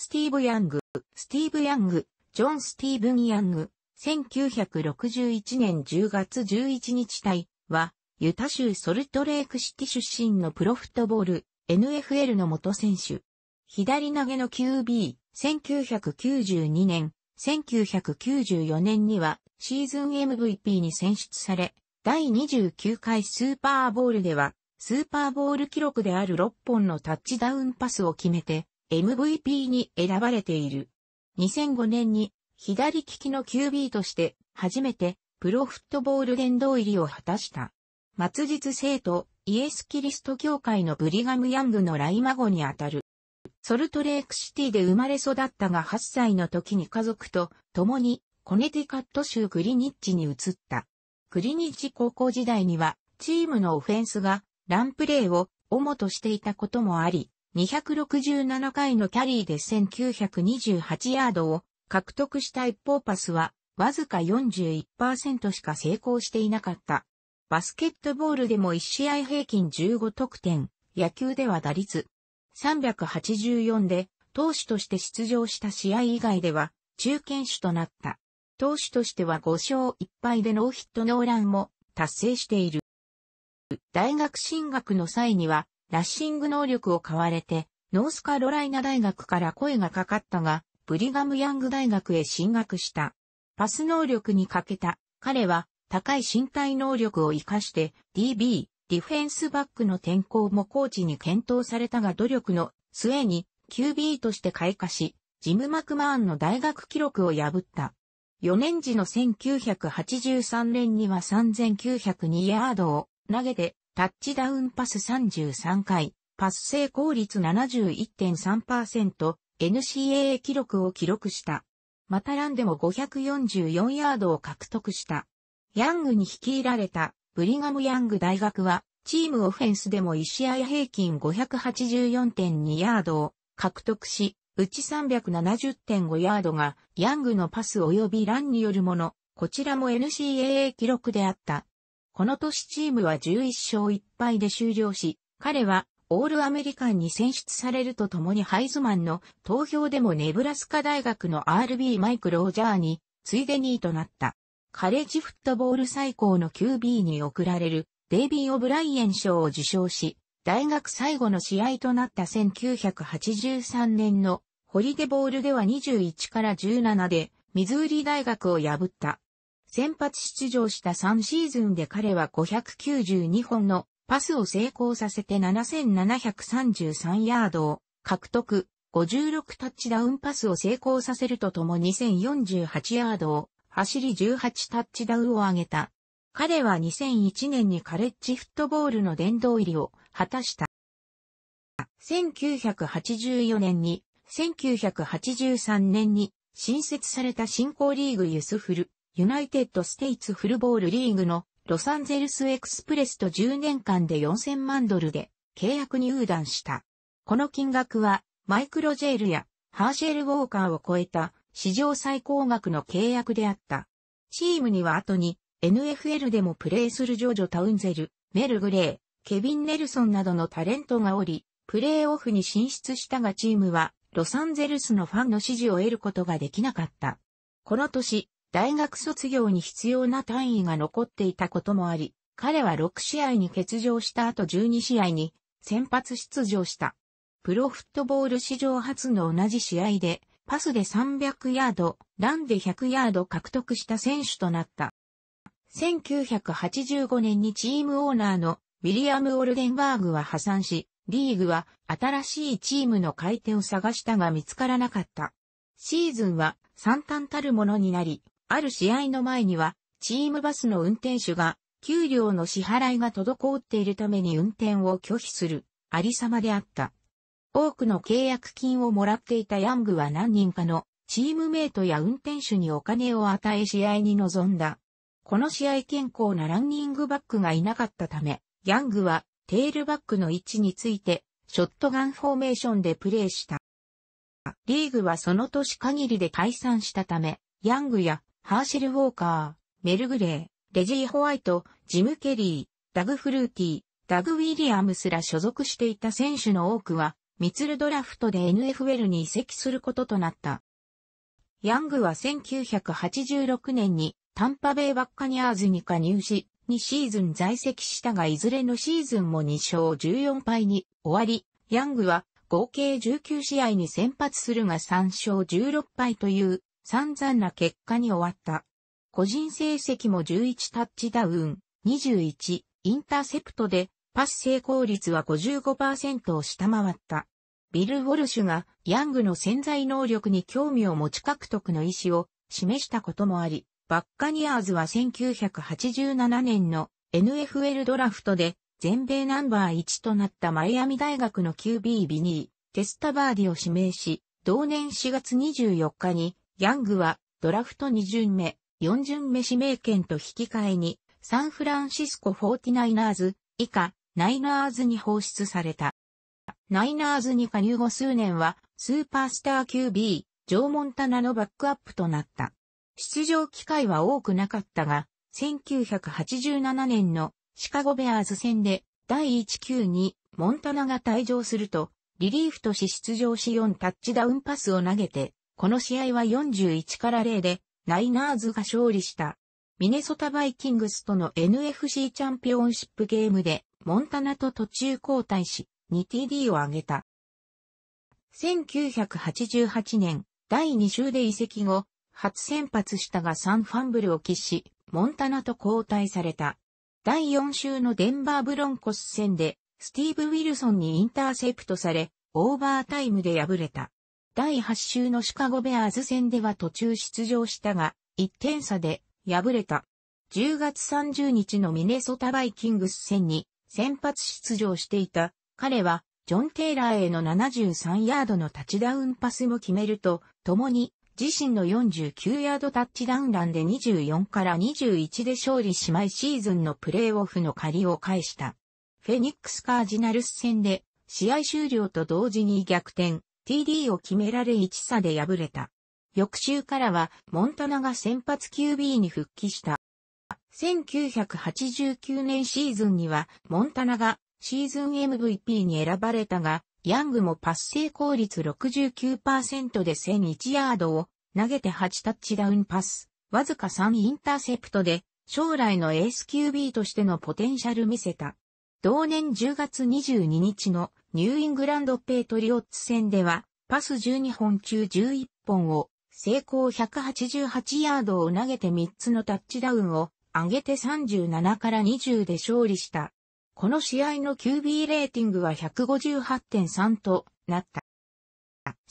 スティーブ・ヤング、スティーブ・ヤング、ジョン・スティーブン・ヤング、1961年10月11日隊は、ユタ州ソルトレークシティ出身のプロフットボール、NFL の元選手。左投げの QB、1992年、1994年にはシーズン MVP に選出され、第29回スーパーボールでは、スーパーボール記録である6本のタッチダウンパスを決めて、MVP に選ばれている。2005年に左利きの QB として初めてプロフットボール殿堂入りを果たした。末日生徒イエス・キリスト教会のブリガム・ヤングのライマゴにあたる。ソルトレークシティで生まれ育ったが8歳の時に家族と共にコネティカット州グリニッチに移った。グリニッチ高校時代にはチームのオフェンスがランプレーを主としていたこともあり、267回のキャリーで1928ヤードを獲得した一方パスはわずか41%しか成功していなかった。バスケットボールでも1試合平均15得点、野球では打率384で投手として出場した試合以外では中堅手となった。投手としては5勝1敗でノーヒットノーランも達成している。大学進学の際にはラッシング能力を買われて、ノースカロライナ大学から声がかかったが、ブリガム・ヤング大学へ進学した。パス能力に欠けた、彼は高い身体能力を活かして DB、ディフェンスバックの転向もコーチに検討されたが努力の末に QB として開花し、ジム・マクマーンの大学記録を破った。4年時の1983年には3902ヤードを投げてタッチダウンパス33回、パス成功率71.3%、NCAA 記録を記録した。またランでも544ヤードを獲得した。ヤングに率いられたブリガム・ヤング大学は、チームオフェンスでも1試合平均584.2ヤードを獲得し、うち370.5ヤードがヤングのパス及びランによるもの、こちらも NCAA 記録であった。この年チームは11勝1敗で終了し、彼はオールアメリカンに選出されるとともにハイズマンの投票でもネブラスカ大学の RB マイク・ロージャーについで2位となった。カレッジフットボール最高の QB に贈られるデイビー・オブライエン賞を受賞し、大学最後の試合となった1983年のホリデボールでは21から17でミズーリ大学を破った。先発出場した3シーズンで彼は592本のパスを成功させて7733ヤードを獲得、56タッチダウンパスを成功させるとともに2048ヤードを走り18タッチダウンを上げた。彼は2001年にカレッジフットボールの殿堂入りを果たした。1984年に、1983年に新設された新興リーグユスフルユナイテッド・ステイツ・フルボールリーグのロサンゼルス・エクスプレスと10年間で4000万ドルで契約に入団した。この金額はマイクロ・ジェールやハーシェル・ウォーカーを超えた史上最高額の契約であった。チームには後に NFL でもプレーするジョジョ・タウンゼル、メル・グレー、ケビン・ネルソンなどのタレントがおり、プレーオフに進出したがチームはロサンゼルスのファンの支持を得ることができなかった。この年、大学卒業に必要な単位が残っていたこともあり、彼は6試合に欠場した後12試合に先発出場した。プロフットボール史上初の同じ試合で、パスで300ヤード、ランで100ヤード獲得した選手となった。1985年にチームオーナーのウィリアム・オルデンバーグは破産し、リーグは新しいチームの買い手を探したが見つからなかった。シーズンは惨憺たるものになり、ある試合の前には、チームバスの運転手が、給料の支払いが滞っているために運転を拒否する、ありさまであった。多くの契約金をもらっていたヤングは何人かのチームメイトや運転手にお金を与え試合に臨んだ。この試合健康なランニングバックがいなかったため、ヤングはテールバックの位置についてショットガンフォーメーションでプレーした。リーグはその年限りで解散したため、ヤングやハーシル・ウォーカー、メルグレー、レジー・ホワイト、ジム・ケリー、ダグ・フルーティー、ダグ・ウィリアムスら所属していた選手の多くは、ミツルドラフトで NFL に移籍することとなった。ヤングは1986年にタンパベイバッカニアーズに加入し、2シーズン在籍したがいずれのシーズンも2勝14敗に終わり、ヤングは合計19試合に先発するが3勝16敗という散々な結果に終わった。個人成績も11タッチダウン、21、インターセプトで、パス成功率は55%を下回った。ビル・ウォルシュが、ヤングの潜在能力に興味を持ち獲得の意思を示したこともあり、バッカニアーズは1987年の NFL ドラフトで、全米ナンバー1となったマイアミ大学の QB ビニー、テスタバーディを指名し、同年4月24日にヤングはドラフト2巡目、4巡目指名権と引き換えに、サンフランシスコ 49ers 以下、ナイナーズに放出された。ナイナーズに加入後数年は、スーパースター QB、ジョー・モンタナのバックアップとなった。出場機会は多くなかったが、1987年のシカゴベアーズ戦で第1球にモンタナが退場すると、リリーフとし出場し4タッチダウンパスを投げて、この試合は41から0で、ナイナーズが勝利した。ミネソタバイキングスとの NFC チャンピオンシップゲームで、モンタナと途中交代し、2TD を挙げた。1988年、第2週で移籍後、初先発したが3ファンブルを喫し、モンタナと交代された。第4週のデンバーブロンコス戦で、スティーブ・ウィルソンにインターセプトされ、オーバータイムで敗れた。第8週のシカゴベアーズ戦では途中出場したが、1点差で敗れた。10月30日のミネソタバイキングス戦に先発出場していた彼はジョン・テイラーへの73ヤードのタッチダウンパスも決めると、共に自身の49ヤードタッチダウンランで24から21で勝利しまいシーズンのプレーオフの借りを返した。フェニックスカージナルス戦で試合終了と同時に逆転、TD を決められ1差で敗れた。翌週からは、モンタナが先発 QB に復帰した。1989年シーズンには、モンタナがシーズン MVP に選ばれたが、ヤングもパス成功率69%で1001ヤードを投げて8タッチダウンパス、わずか3インターセプトで、将来のエース QB としてのポテンシャル見せた。同年10月22日のニューイングランドペイトリオッツ戦では、パス12本中11本を、成功188ヤードを投げて3つのタッチダウンを上げて37から20で勝利した。この試合の QB レーティングは158.3となった。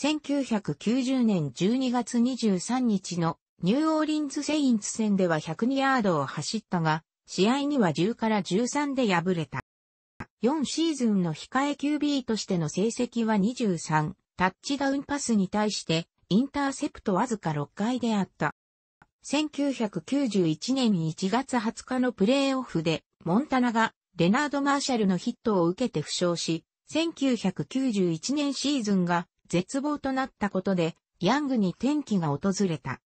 1990年12月23日のニューオーリンズ・セインツ戦では102ヤードを走ったが、試合には10から13で敗れた。4シーズンの控え QB としての成績は23、タッチダウンパスに対して、インターセプトわずか6回であった。1991年1月20日のプレーオフで、モンタナがレナード・マーシャルのヒットを受けて負傷し、1991年シーズンが絶望となったことで、ヤングに転機が訪れた。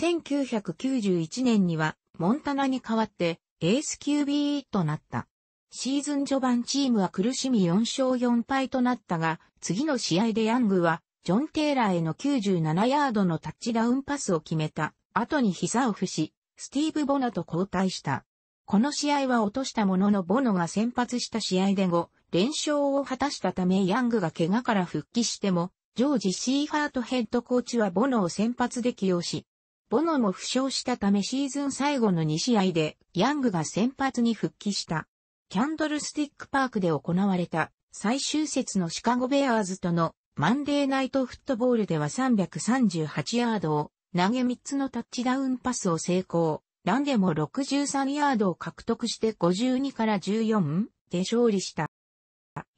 1991年には、モンタナに代わって、エース QB となった。シーズン序盤チームは苦しみ4勝4敗となったが、次の試合でヤングは、ジョン・テイラーへの97ヤードのタッチダウンパスを決めた。後に膝を伏し、スティーブ・ボノと交代した。この試合は落としたもののボノが先発した試合で後、連勝を果たしたためヤングが怪我から復帰しても、ジョージ・シーファートヘッドコーチはボノを先発で起用し、ボノも負傷したためシーズン最後の2試合でヤングが先発に復帰した。キャンドルスティックパークで行われた最終節のシカゴベアーズとのマンデーナイトフットボールでは338ヤードを投げ3つのタッチダウンパスを成功。ランでも63ヤードを獲得して52から14で勝利した。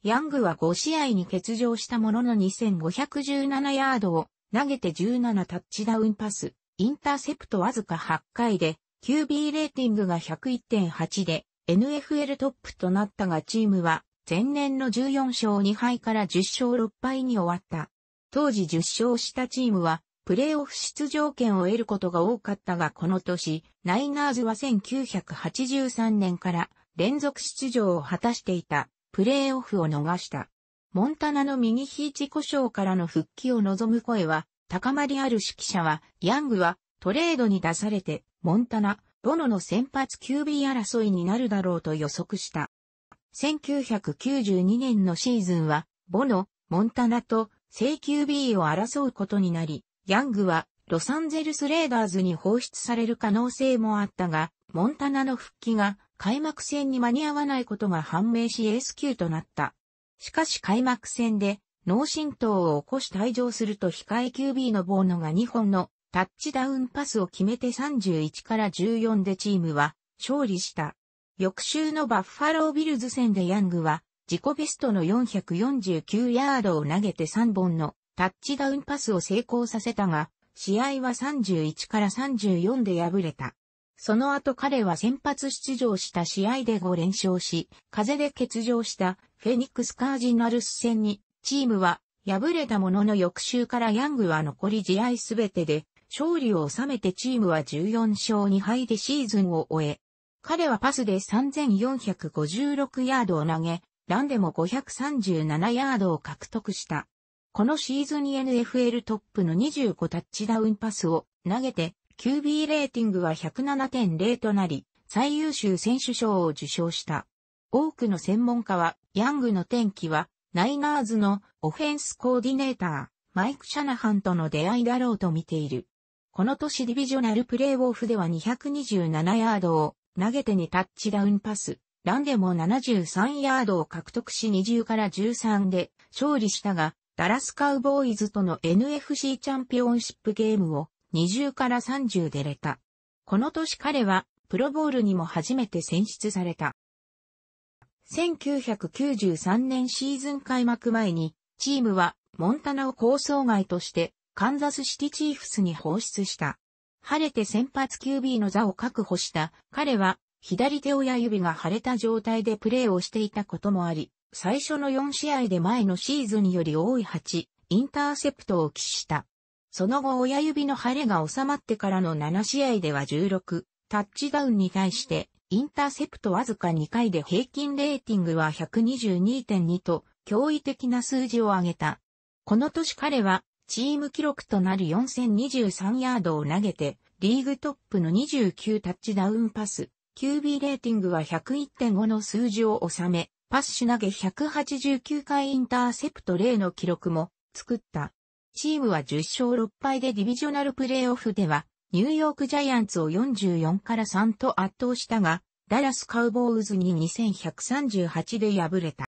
ヤングは5試合に欠場したものの2517ヤードを投げて17タッチダウンパス、インターセプトわずか8回で QB レーティングが101.8で NFL トップとなったがチームは前年の14勝2敗から10勝6敗に終わった。当時10勝したチームはプレーオフ出場権を得ることが多かったがこの年、ナイナーズは1983年から連続出場を果たしていたプレーオフを逃した。モンタナの右肘故障からの復帰を望む声は高まりある指揮者は、ヤングはトレードに出されて、モンタナ、ボノの先発 QB 争いになるだろうと予測した。1992年のシーズンは、ボノ、モンタナと正 QB を争うことになり、ヤングはロサンゼルスレーダーズに放出される可能性もあったが、モンタナの復帰が開幕戦に間に合わないことが判明しエース級となった。しかし開幕戦で脳震盪を起こし退場すると控え QB のボーノが2本のタッチダウンパスを決めて31から14でチームは勝利した。翌週のバッファロービルズ戦でヤングは自己ベストの449ヤードを投げて3本のタッチダウンパスを成功させたが、試合は31から34で敗れた。その後彼は先発出場した試合で5連勝し、風で欠場したフェニックスカージナルス戦にチームは敗れたものの翌週からヤングは残り試合すべてで勝利を収めてチームは14勝2敗でシーズンを終え、彼はパスで3456ヤードを投げ、ランでも537ヤードを獲得した。このシーズン NFL トップの25タッチダウンパスを投げて、QB レーティングは107.0となり、最優秀選手賞を受賞した。多くの専門家は、ヤングの天気は、ナイナーズのオフェンスコーディネーター、マイク・シャナハンとの出会いだろうと見ている。この年ディビジョナルプレイオフでは227ヤードを投げてにタッチダウンパス、ランでも73ヤードを獲得し20から13で勝利したが、ダラスカウボーイズとの NFC チャンピオンシップゲームを20から30でれた。この年彼はプロボールにも初めて選出された。1993年シーズン開幕前にチームはモンタナを構想外としてカンザスシティチーフスに放出した。晴れて先発 QB の座を確保した彼は左手親指が腫れた状態でプレーをしていたこともあり、最初の4試合で前のシーズンより多い8、インターセプトを喫した。その後親指の腫れが収まってからの7試合では16、タッチダウンに対して、インターセプトわずか2回で平均レーティングは122.2と、驚異的な数字を上げた。この年彼はチーム記録となる4023ヤードを投げて、リーグトップの29タッチダウンパス、QB レーティングは101.5の数字を収め、パッシュ投げ189回インターセプト0の記録も作った。チームは10勝6敗でディビジョナルプレイオフでは、ニューヨークジャイアンツを44から3と圧倒したが、ダラスカウボーウズに2138で敗れた。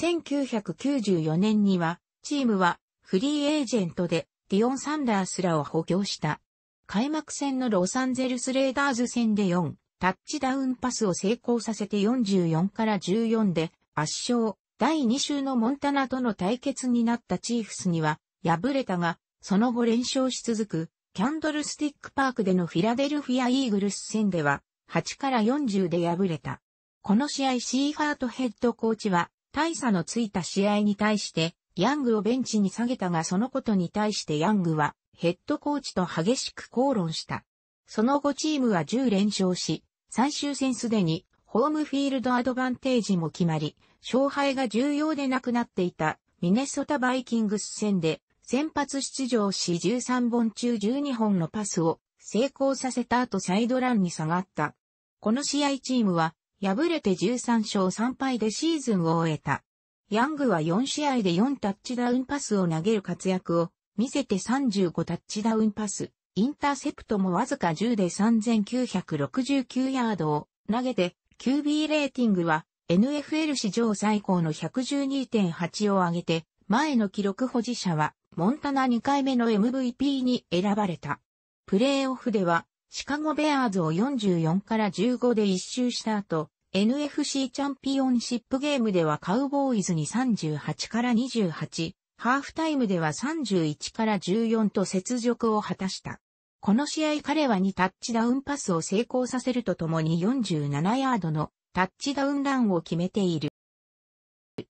1994年には、チームはフリーエージェントでディオン・サンダースらを補強した。開幕戦のロサンゼルスレーダーズ戦で4、タッチダウンパスを成功させて44から14で圧勝、第2週のモンタナとの対決になったチーフスには敗れたが、その後連勝し続く、キャンドルスティックパークでのフィラデルフィア・イーグルス戦では、8から40で敗れた。この試合シーファートヘッドコーチは、大差のついた試合に対して、ヤングをベンチに下げたがそのことに対してヤングはヘッドコーチと激しく口論した。その後チームは10連勝し、最終戦すでにホームフィールドアドバンテージも決まり、勝敗が重要でなくなっていたミネソタバイキングス戦で先発出場し13本中12本のパスを成功させた後サイドランに下がった。この試合チームは敗れて13勝3敗でシーズンを終えた。ヤングは4試合で4タッチダウンパスを投げる活躍を見せて35タッチダウンパス、インターセプトもわずか10で3969ヤードを投げて QB レーティングは NFL 史上最高の112.8を上げて前の記録保持者はモンタナ2回目の MVP に選ばれた。プレーオフではシカゴベアーズを44から15で一周した後、NFC チャンピオンシップゲームではカウボーイズに38から28、ハーフタイムでは31から14と雪辱を果たした。この試合彼は2タッチダウンパスを成功させるとともに47ヤードのタッチダウンランを決めている。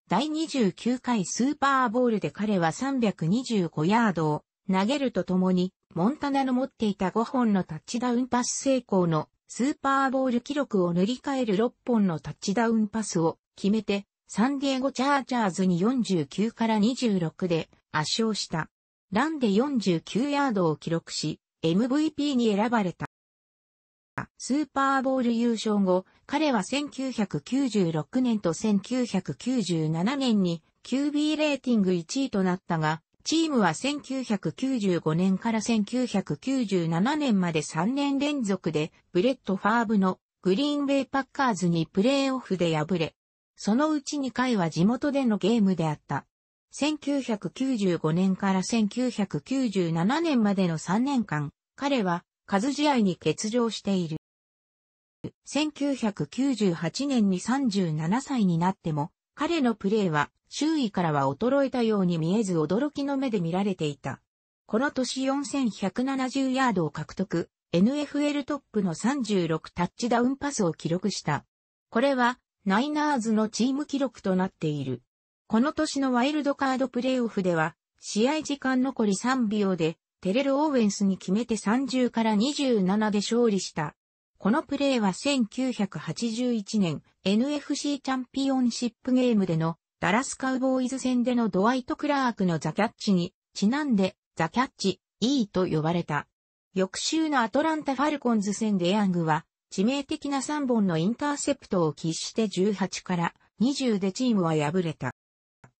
第29回スーパーボールで彼は325ヤードを投げるとともに、モンタナの持っていた5本のタッチダウンパス成功のスーパーボール記録を塗り替える6本のタッチダウンパスを決めて、サンディエゴチャージャーズに49から26で圧勝した。ランで49ヤードを記録し、MVP に選ばれた。スーパーボール優勝後、彼は1996年と1997年に QB レーティング1位となったが、チームは1995年から1997年まで3年連続でブレット・ファーブのグリーンベイ・パッカーズにプレーオフで敗れ、そのうち2回は地元でのゲームであった。1995年から1997年までの3年間、彼は数試合に欠場している。1998年に37歳になっても、彼のプレーは周囲からは衰えたように見えず驚きの目で見られていた。この年4170ヤードを獲得、NFL トップの36タッチダウンパスを記録した。これはナイナーズのチーム記録となっている。この年のワイルドカードプレイオフでは、試合時間残り3秒で、テレル・オーウェンスに決めて30から27で勝利した。このプレーは1981年 NFC チャンピオンシップゲームでのダラスカウボーイズ戦でのドワイト・クラークのザ・キャッチにちなんでザ・キャッチ E と呼ばれた。翌週のアトランタ・ファルコンズ戦でヤングは致命的な3本のインターセプトを喫して18から20でチームは敗れた。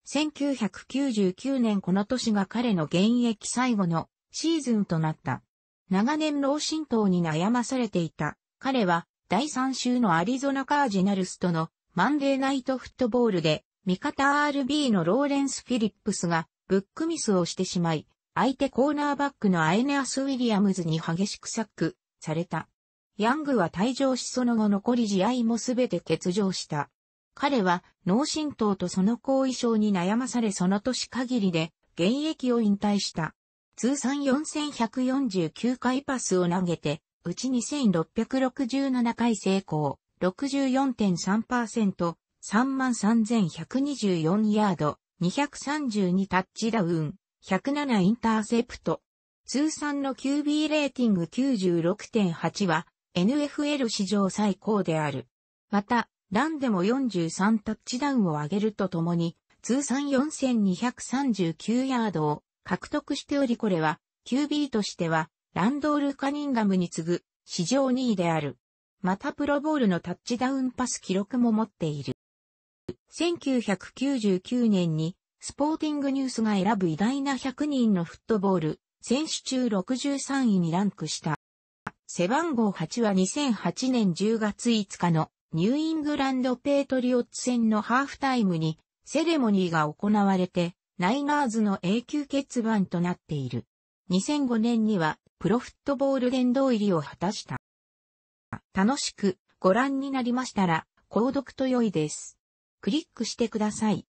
1999年この年が彼の現役最後のシーズンとなった。長年脳震盪に悩まされていた彼は第3週のアリゾナカージナルスとのマンデーナイトフットボールで味方 RB のローレンス・フィリップスがブックミスをしてしまい、相手コーナーバックのアエネアス・ウィリアムズに激しくサックされた。ヤングは退場しその後残り試合もすべて欠場した。彼は脳震盪とその後遺症に悩まされその年限りで現役を引退した。通算4149回パスを投げてうち2667回成功、64.3%、33,124ヤード、232タッチダウン、107インターセプト。通算の QB レーティング96.8は NFL 史上最高である。また、ランでも43タッチダウンを上げるとともに、通算4239ヤードを獲得しておりこれは、QB としてはランドール・カニンガムに次ぐ、史上2位である。またプロボールのタッチダウンパス記録も持っている。1999年に、スポーティングニュースが選ぶ偉大な100人のフットボール、選手中63位にランクした。背番号8は2008年10月5日のニューイングランドペートリオッツ戦のハーフタイムにセレモニーが行われてナイナーズの永久欠番となっている。2005年にはプロフットボール殿堂入りを果たした。楽しくご覧になりましたら、購読と良いです。クリックしてください。